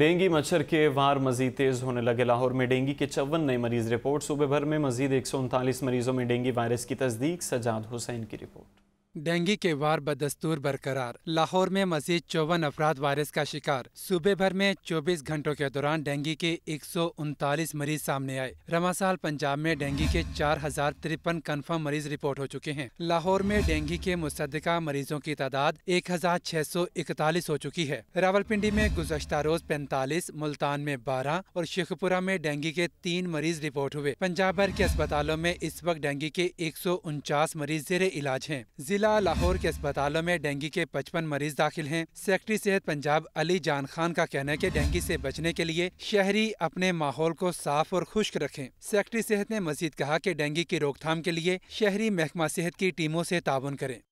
dinghy मच्छर के वार मजीद तेज़ होने लगे लाहौर में डेंगी के चौवन नए मरीज रिपोर्ट सूबे भर में मजीद एक सौ उनतालीस मरीजों में डेंगी वायरस की तस्दीक सजाद हुसैन की रिपोर्ट डेंगू के वार बदस्तूर बरकरार लाहौर में मजीद चौवन अफराद वायरस का शिकार सूबे भर में 24 घंटों के दौरान डेंगू के एक मरीज सामने आए रमासाल पंजाब में डेंगू के चार हजार तिरपन कन्फर्म मरीज रिपोर्ट हो चुके हैं लाहौर में डेंगू के मुसदा मरीजों की तादाद एक हजार छह सौ इकतालीस हो चुकी है रावलपिंडी में गुजशत रोज पैंतालीस मुल्तान में बारह और शेखपुरा में डेंगू के तीन मरीज रिपोर्ट हुए पंजाब भर के अस्पतालों में इस वक्त डेंगू के एक सौ उनचास मरीज जेरे इलाज है जिला लाहौर के अस्पतालों में डेंगू के 55 मरीज दाखिल हैं सेक्रेटरी सेहत पंजाब अली जान खान का कहना है कि डेंगू से बचने के लिए शहरी अपने माहौल को साफ और खुश्क रखें सेक्रेटरी सेहत ने मजीद कहा कि डेंगू की रोकथाम के लिए शहरी महकमा सेहत की टीमों से ताउन करें